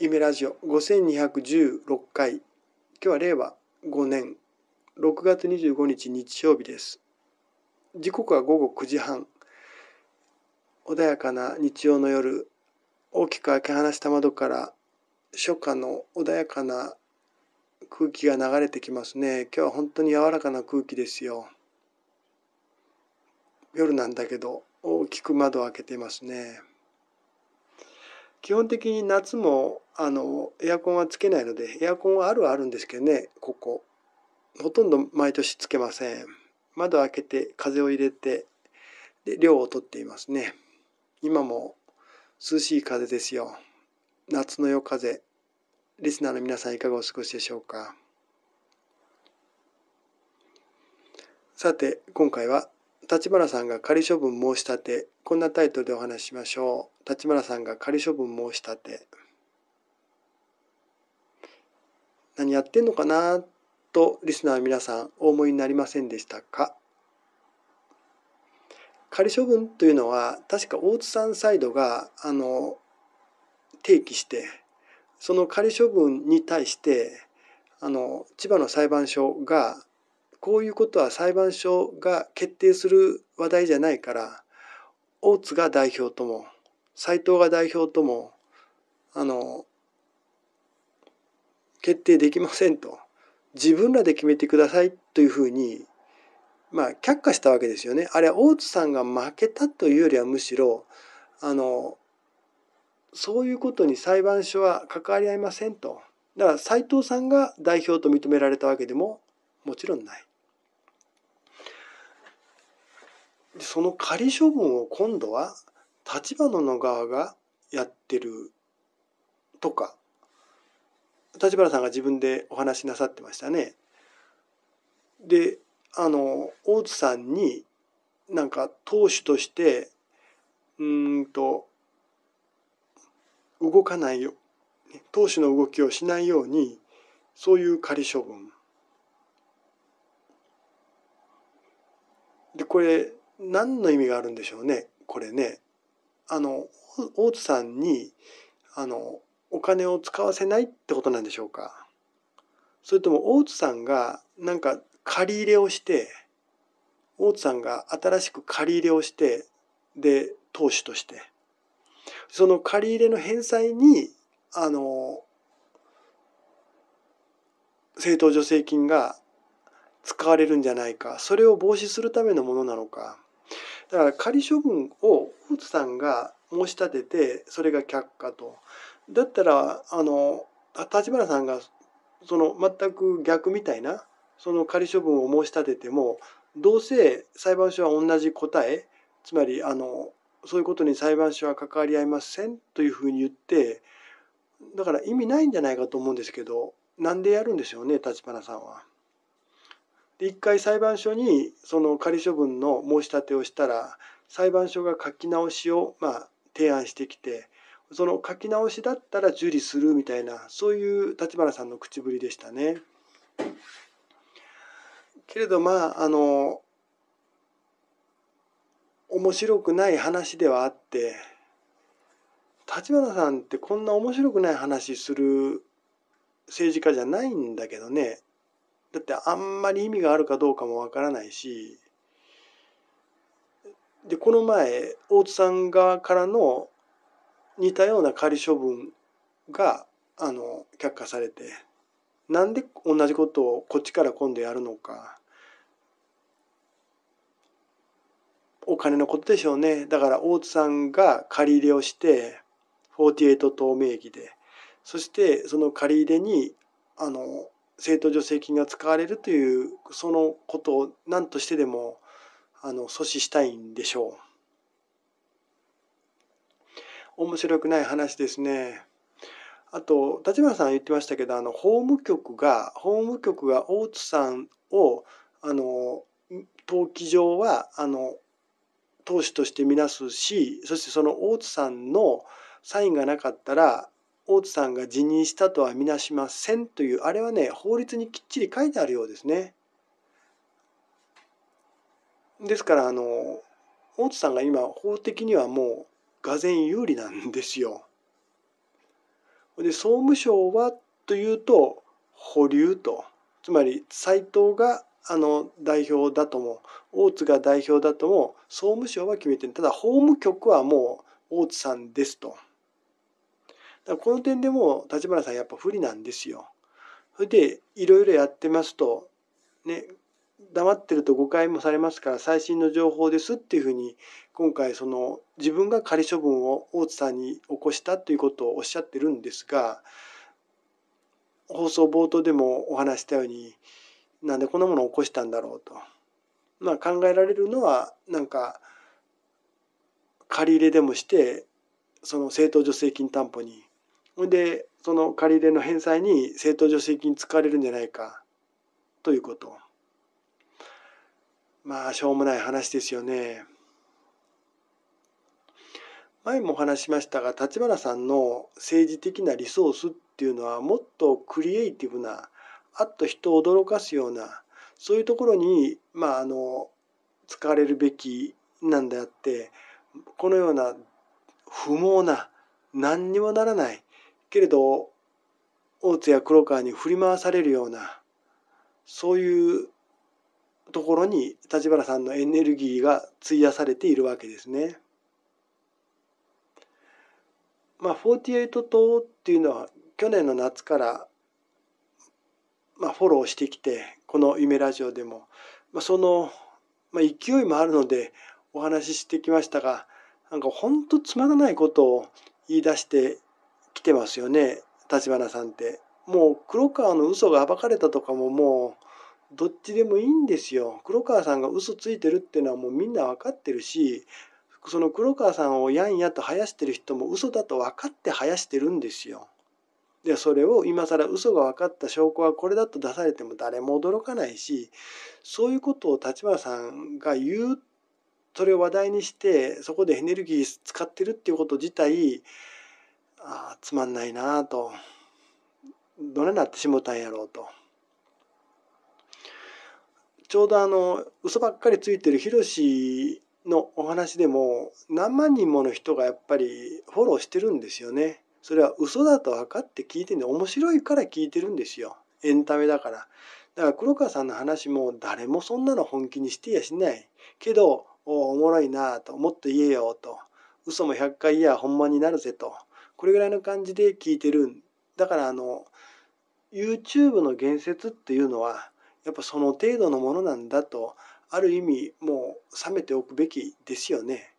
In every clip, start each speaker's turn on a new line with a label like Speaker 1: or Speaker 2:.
Speaker 1: 夢ラジオ5216回今日は令和5年6月25日日曜日です時刻は午後9時半穏やかな日曜の夜大きく開け放した窓から初夏の穏やかな空気が流れてきますね今日は本当に柔らかな空気ですよ夜なんだけど大きく窓を開けてますね基本的に夏もあのエアコンはつけないのでエアコンはあるはあるんですけどねここほとんど毎年つけません窓開けて風を入れてで涼をとっていますね今も涼しい風ですよ夏の夜風リスナーの皆さんいかがお過ごしでしょうかさて今回は立花さんが仮処分申し立てこんなタイトルでお話ししましょう立花さんが仮処分申し立て何やってんのかなとリスナー皆さんお思いになりませんでしたか仮処分というのは確か大津さんサイドがあの提起してその仮処分に対してあの千葉の裁判所がこういうことは裁判所が決定する話題じゃないから大津が代表とも斎藤が代表ともあの決定できませんと自分らで決めてくださいというふうにまあ却下したわけですよね。あれは大津さんが負けたというよりはむしろあのそういうことに裁判所は関わり合いませんと。だから斎藤さんが代表と認められたわけでももちろんない。その仮処分を今度は立花の側がやってるとか立花さんが自分でお話しなさってましたね。であの大津さんになんか党首としてうんと動かないよ党首の動きをしないようにそういう仮処分でこれ何の意味があるんでしょうねこれね。あの大津さんにあのお金を使わせないってことなんでしょうかそれとも大津さんがなんか借り入れをして大津さんが新しく借り入れをしてで投資としてその借り入れの返済にあの政党助成金が使われるんじゃないかそれを防止するためのものなのかだから仮処分を大津さんが申し立ててそれが却下と。だったらあの立花さんがその全く逆みたいなその仮処分を申し立ててもどうせ裁判所は同じ答えつまりあのそういうことに裁判所は関わり合いませんというふうに言ってだから意味ないんじゃないかと思うんですけどなんでやるんでしょうね立花さんは。で一回裁判所にその仮処分の申し立てをしたら裁判所が書き直しをまあ提案してきてその書き直しだったら受理するみたいなそういう立花さんの口ぶりでしたね。けれどまああの面白くない話ではあって立花さんってこんな面白くない話する政治家じゃないんだけどねだってあんまり意味があるかどうかもわからないしでこの前大津さん側からの似たような仮処分があの却下されてなんで同じことをこっちから今度やるのかお金のことでしょうねだから大津さんが借り入れをして48透明義でそしてその借り入れにあの政党助成金が使われるというそのことを何としてでもあの阻止したいんでしょう。面白くない話ですね。あと立花さん言ってましたけどあの法務局が法務局が大津さんをあの登記上はあの党首としてみなすしそしてその大津さんのサインがなかったら大津さんが辞任したとはみなしませんというあれはね法律にきっちり書いてあるようですね。ですからあの大津さんが今法的にはもう俄然有利なんですよ。で総務省はというと保留とつまり斎藤があの代表だとも大津が代表だとも総務省は決めてただ法務局はもう大津さんですと。だこの点でも立花さんやっぱ不利なんですよ。それでいろいろやってますとね黙ってると誤解もされますから最新の情報ですっていうふうに今回その自分が仮処分を大津さんに起こしたということをおっしゃってるんですが放送冒頭でもお話したようになんでこんなものを起こしたんだろうと、まあ、考えられるのはなんか借り入れでもしてその政党助成金担保にほんでその借り入れの返済に政党助成金使われるんじゃないかということまあしょうもない話ですよね前もお話しましたが立花さんの政治的なリソースっていうのはもっとクリエイティブなあっと人を驚かすようなそういうところにまああの使われるべきなんであってこのような不毛な何にもならないけれど大津や黒川に振り回されるようなそういうところに立花さんのエネルギーが費やされているわけですね。まあ、48党っていうのは去年の夏から、まあ、フォローしてきてこの「夢ラジオ」でも、まあ、その、まあ、勢いもあるのでお話ししてきましたがなんか本当つまらないことを言い出して来てますよね立花さんって。もう黒川の嘘が暴かれたとかももうどっちでもいいんですよ。黒川さんが嘘ついてるっていうのはもうみんな分かってるしその黒川さんをやんやと生やしてる人も嘘だと分かって生やしてるんですよ。でそれを今更嘘が分かった証拠はこれだと出されても誰も驚かないしそういうことを立花さんが言うそれを話題にしてそこでエネルギー使ってるっていうこと自体あつまんないなあとどれなってしもたんやろうとちょうどあの嘘ばっかりついてるヒロシのお話でも何万人もの人がやっぱりフォローしてるんですよね。それは嘘だと分かって聞いてんで面白いから聞いてるんですよ。エンタメだから。だから黒川さんの話も誰もそんなの本気にしてやしない。けどおおもろいなあともっと言えよと嘘も100回いやほんまになるぜとこれぐらいの感じで聞いてるだからあの YouTube の言説っていうのはやっぱその程度のものなんだとある意味もう冷めておくべきですよね。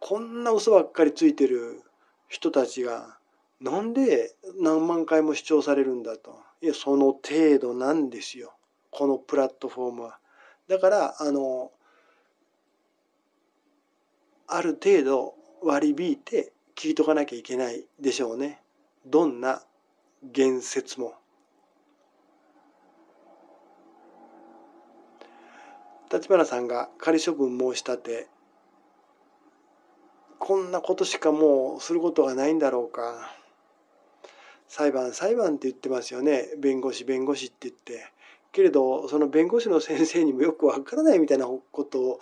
Speaker 1: こんな嘘ばっかりついてる人たちがなんで何万回も視聴されるんだといやその程度なんですよこのプラットフォームは。だからあのある程度割り引いて聞いとかなきゃいけないでしょうね。どんな言説も。立花さんが仮処分申し立てこんなことしかもうすることがないんだろうか裁判裁判って言ってますよね弁護士弁護士って言ってけれどその弁護士の先生にもよくわからないみたいなこと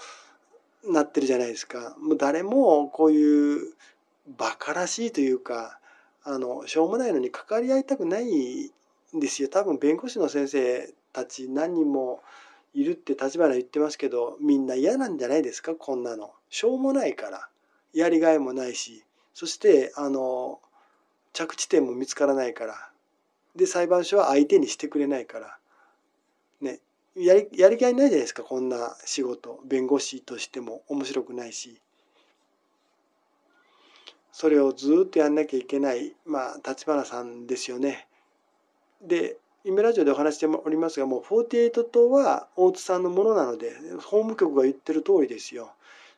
Speaker 1: になってるじゃないですかもう誰もこういうバカらしいというかあのしょうもないのに関わり合いたくないんですよ多分弁護士の先生たち何人もいるって立花言ってますけどみんな嫌なんじゃないですかこんなのしょうもないからやりがいもないしそしてあの着地点も見つからないからで裁判所は相手にしてくれないからねやりやりがいないじゃないですかこんな仕事弁護士としても面白くないしそれをずっとやんなきゃいけない、まあ、立花さんですよね。で、今ラジオでお話しておりますが、もう48党は大津さんのものなので、法務局が言ってる通りですよ。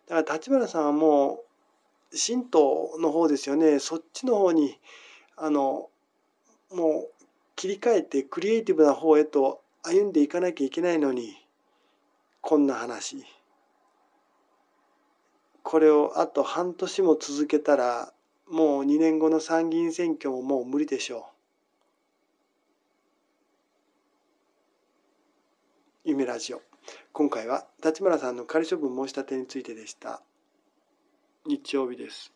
Speaker 1: だから立花さんはもう、神道の方ですよね。そっちの方に、あの、もう切り替えてクリエイティブな方へと歩んでいかなきゃいけないのに、こんな話。これをあと半年も続けたらもう2年後の参議院選挙ももう無理でしょう。夢ラジオ今回は立村さんの仮処分申し立てについてでした。日曜日です。